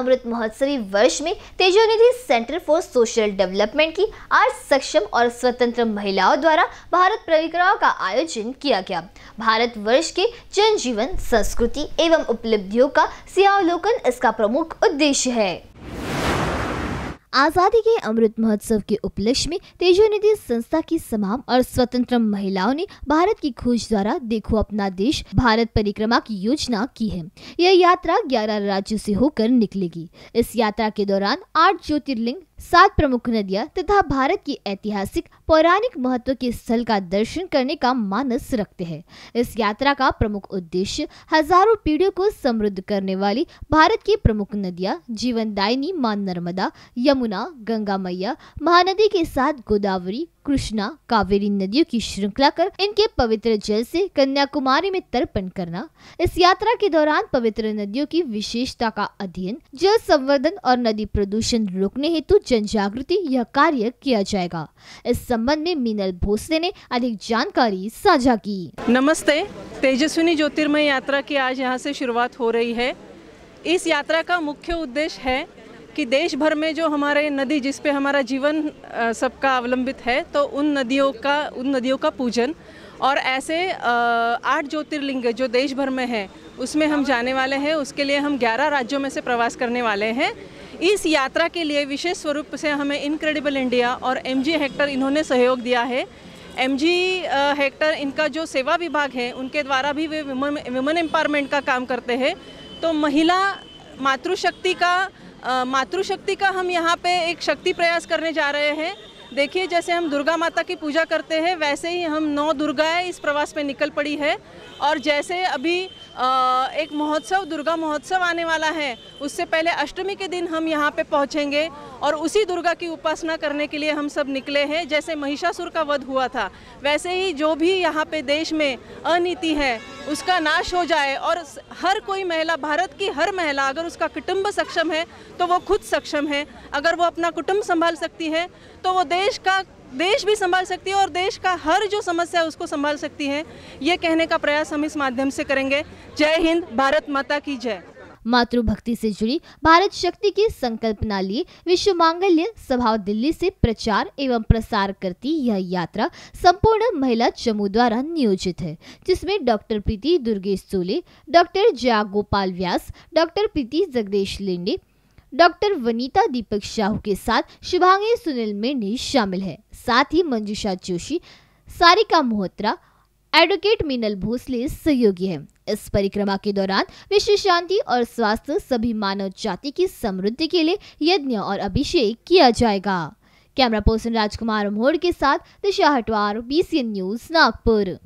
अमृत महोत्सवी वर्ष में Tejonidhi centre for social development की आज सक्षम और स्वतंत्र महिलाओं द्वारा भारत परिक्रमा का आयोजन किया गया भारत वर्ष के जनजीवन संस्कृति एवं उपलब्धियों का सियावलोकन इसका प्रमुख उद्देश्य है आज़ादी के अमृत महोत्सव के उपलक्ष्य में तेजोनिधि संस्था की समाम और स्वतंत्र महिलाओं ने भारत की खोज द्वारा देखो अपना देश भारत परिक्रमा की योजना की है यह यात्रा ग्यारह राज्यों से होकर निकलेगी इस यात्रा के दौरान आठ ज्योतिर्लिंग सात प्रमुख नदियां तथा भारत की ऐतिहासिक पौराणिक महत्व के स्थल का दर्शन करने का मानस रखते हैं इस यात्रा का प्रमुख उद्देश्य हजारों पीढ़ियों को समृद्ध करने वाली भारत की प्रमुख नदियां जीवनदायिनी मां नर्मदा यमुना गंगा मैया महानदी के साथ गोदावरी कृष्णा कावेरी नदियों की श्रृंखला कर इनके पवित्र जल से कन्याकुमारी में तर्पण करना इस यात्रा के दौरान पवित्र नदियों की विशेषता का अध्ययन जल संवर्धन और नदी प्रदूषण रोकने हेतु जन जागृति यह कार्य किया जाएगा इस संबंध में मीनल भोसले ने अधिक जानकारी साझा की नमस्ते तेजस्विनी ज्योतिर्मय यात्रा की आज यहाँ ऐसी शुरुआत हो रही है इस यात्रा का मुख्य उद्देश्य है कि देश भर में जो हमारे नदी जिस पे हमारा जीवन सबका अवलंबित है तो उन नदियों का उन नदियों का पूजन और ऐसे आठ ज्योतिर्लिंग जो देश भर में हैं उसमें हम जाने वाले हैं उसके लिए हम ग्यारह राज्यों में से प्रवास करने वाले हैं इस यात्रा के लिए विशेष स्वरूप से हमें इनक्रेडिबल इंडिया और एम जी हेक्टर इन्होंने सहयोग दिया है एम जी हेक्टर इनका जो सेवा विभाग है उनके द्वारा भी वे वुमन एम्पावरमेंट का काम करते हैं तो महिला मातृशक्ति का मातृशक्ति का हम यहाँ पे एक शक्ति प्रयास करने जा रहे हैं देखिए जैसे हम दुर्गा माता की पूजा करते हैं वैसे ही हम नौ दुर्गाएँ इस प्रवास में निकल पड़ी है और जैसे अभी आ, एक महोत्सव दुर्गा महोत्सव आने वाला है उससे पहले अष्टमी के दिन हम यहाँ पे पहुँचेंगे और उसी दुर्गा की उपासना करने के लिए हम सब निकले हैं जैसे महिषासुर का वध हुआ था वैसे ही जो भी यहाँ पे देश में अनीति है उसका नाश हो जाए और हर कोई महिला भारत की हर महिला अगर उसका कुटुम्ब सक्षम है तो वो खुद सक्षम है अगर वो अपना कुटुम्ब संभाल सकती है तो वो देश देश का देश भी संभाल सकती है और देश का हर जो समस्या है उसको संभाल सकती है ये कहने का प्रयास हम इस माध्यम से करेंगे जय हिंद भारत माता की जय मातृभक्ति से जुड़ी भारत शक्ति की संकल्पना लिए विश्व मांगल्य सभा दिल्ली से प्रचार एवं प्रसार करती यह यात्रा संपूर्ण महिला चमू द्वारा नियोजित है जिसमें doctor Preeti Durgesh Sole doctor Jaya Gopal Vyas doctor Preeti Jagdesh Linde doctor Vanita Deepak Shahu के साथ शुभांगी सुनील मेंढी शामिल है साथ ही मंजुषा जोशी सारिका मोहत्रा एडवोकेट मीनल भोसले सहयोगी है इस परिक्रमा के दौरान विश्व शांति और स्वास्थ्य सभी मानव जाति की समृद्धि के लिए यज्ञ और अभिषेक किया जाएगा कैमरा पर्सन राजकुमार मोड़ के साथ दिशा हटवार बीसीएन न्यूज नागपुर